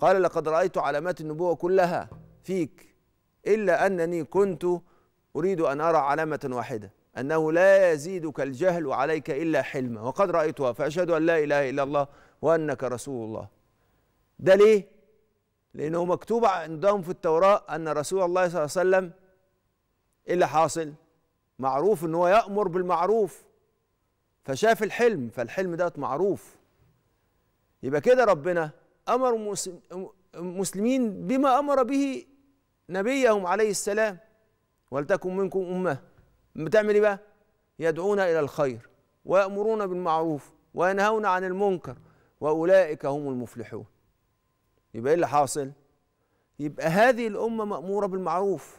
قال لقد رأيت علامات النبوة كلها فيك إلا أنني كنت أريد أن أرى علامة واحدة أنه لا يزيدك الجهل عليك إلا حلما وقد رأيتها فأشهد أن لا إله إلا الله وأنك رسول الله ده ليه؟ لأنه مكتوب عندهم في التوراة أن رسول الله صلى الله عليه وسلم إيه اللي حاصل؟ معروف أنه يأمر بالمعروف فشاف الحلم فالحلم ده معروف يبقى كده ربنا امروا المسلمين بما امر به نبيهم عليه السلام ولتكن منكم امه بتعمل ايه بقى؟ يدعون الى الخير ويامرون بالمعروف وينهون عن المنكر واولئك هم المفلحون يبقى ايه اللي حاصل؟ يبقى هذه الامه ماموره بالمعروف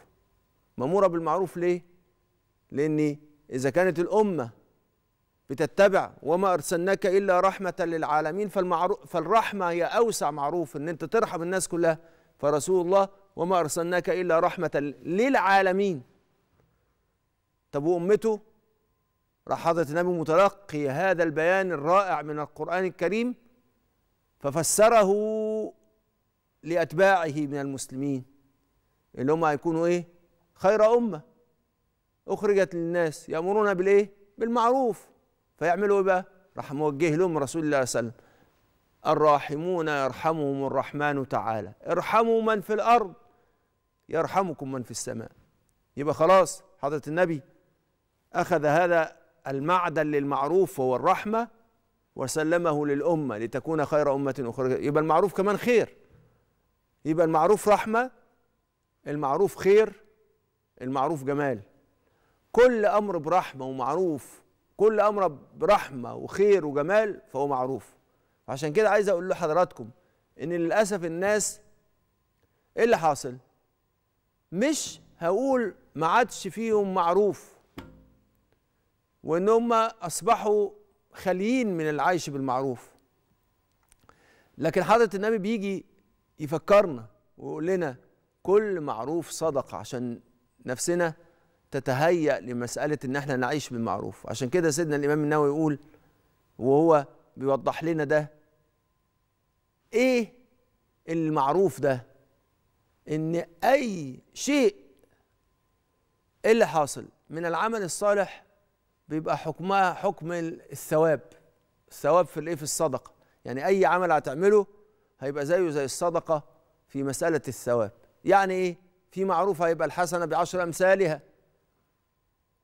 ماموره بالمعروف ليه؟ لان اذا كانت الامه بتتبع وما ارسلناك الا رحمه للعالمين فالمعروف فالرحمه هي اوسع معروف ان انت ترحم الناس كلها فرسول الله وما ارسلناك الا رحمه للعالمين طب وامته راح حضره النبي متلقي هذا البيان الرائع من القران الكريم ففسره لاتباعه من المسلمين اللي هم هيكونوا ايه خير امه اخرجت للناس يامرون بالايه بالمعروف فيعملوا ايه بقى؟ راح موجه لهم رسول الله صلى الله عليه وسلم الراحمون يرحمهم الرحمن تعالى ارحموا من في الارض يرحمكم من في السماء يبقى خلاص حضرة النبي أخذ هذا المعدن للمعروف وهو الرحمة وسلمه للأمة لتكون خير أمة أخرى يبقى المعروف كمان خير يبقى المعروف رحمة المعروف خير المعروف جمال كل أمر برحمة ومعروف كل امر برحمه وخير وجمال فهو معروف عشان كده عايز اقول لحضراتكم ان للاسف الناس ايه اللي حاصل مش هقول ما عادش فيهم معروف وان هم اصبحوا خاليين من العيش بالمعروف لكن حضره النبي بيجي يفكرنا ويقول لنا كل معروف صدقه عشان نفسنا تتهيأ لمسألة إن إحنا نعيش بالمعروف عشان كده سيدنا الإمام النووي يقول وهو بيوضح لنا ده إيه المعروف ده إن أي شيء إيه اللي حاصل من العمل الصالح بيبقى حكمها حكم الثواب الثواب في الإيه في الصدقة يعني أي عمل هتعمله هيبقى زيه زي الصدقة في مسألة الثواب يعني إيه في معروف هيبقى الحسنة بعشر أمثالها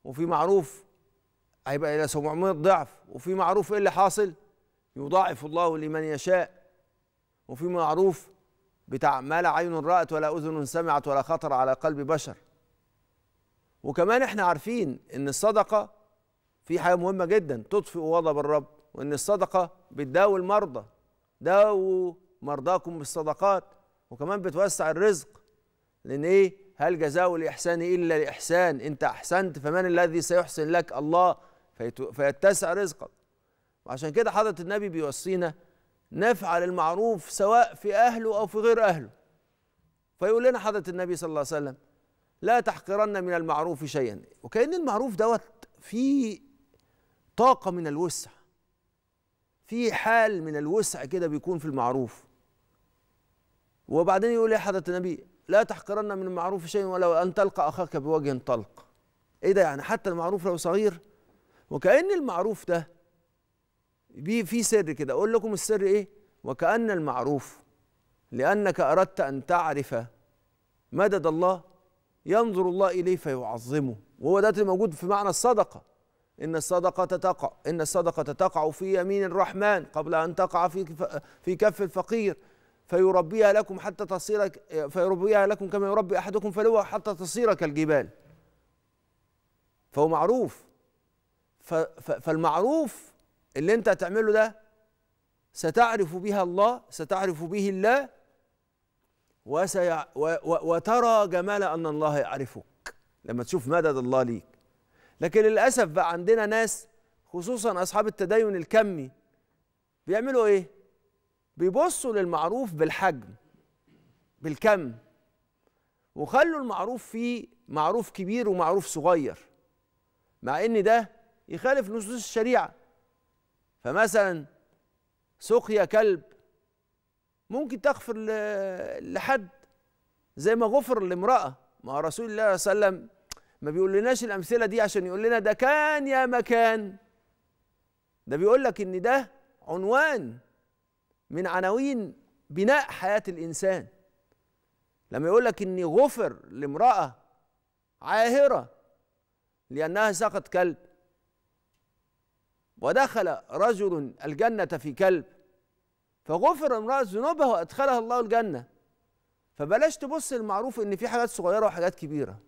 وفي معروف هيبقى الى 700 ضعف وفي معروف ايه اللي حاصل يضاعف الله لمن يشاء وفي معروف بتاع ما لا عين رأت ولا أذن سمعت ولا خطر على قلب بشر وكمان احنا عارفين ان الصدقة في حاجة مهمة جدا تطفئ غضب الرب وان الصدقة بتداوي المرضى داووا مرضاكم بالصدقات وكمان بتوسع الرزق لان ايه هل جزاء الإحسان إلا الإحسان أنت أحسنت فمن الذي سيحسن لك الله فيتسع رزقك وعشان كده حضرة النبي بيوصينا نفعل المعروف سواء في أهله أو في غير أهله فيقول لنا حضرة النبي صلى الله عليه وسلم لا تحقرن من المعروف شيئا وكأن المعروف دوت فيه طاقة من الوسع في حال من الوسع كده بيكون في المعروف وبعدين يقول يا إيه حضرة النبي لا تحقرن من المعروف شيء ولو أن تلقى أخاك بوجه طلق إيه ده يعني حتى المعروف لو صغير وكأن المعروف ده في سر كده أقول لكم السر إيه وكأن المعروف لأنك أردت أن تعرف مدد الله ينظر الله إليه فيعظمه وهو ده موجود في معنى الصدقة إن الصدقة تقع إن الصدقة تقع في يمين الرحمن قبل أن تقع في في كف الفقير فيربيها لكم حتى تصير فيربيها لكم كما يربي احدكم فلوها حتى تصير كالجبال فهو معروف فالمعروف اللي انت هتعمله ده ستعرف بها الله ستعرف به الله وسيع وترى جمال ان الله يعرفك لما تشوف مدد الله ليك لكن للاسف بقى عندنا ناس خصوصا اصحاب التدين الكمي بيعملوا ايه بيبصوا للمعروف بالحجم بالكم وخلوا المعروف فيه معروف كبير ومعروف صغير مع ان ده يخالف نصوص الشريعه فمثلا سقيا كلب ممكن تغفر لحد زي ما غفر لامراه ما رسول الله صلى الله عليه وسلم ما بيقول لناش الامثله دي عشان يقول لنا ده كان يا مكان ده بيقول لك ان ده عنوان من عناوين بناء حياة الإنسان لما يقول لك إني غفر لامرأة عاهرة لأنها سقط كلب ودخل رجل الجنة في كلب فغفر امرأة ذنوبها وأدخلها الله الجنة فبلاش تبص المعروف إن في حاجات صغيرة وحاجات كبيرة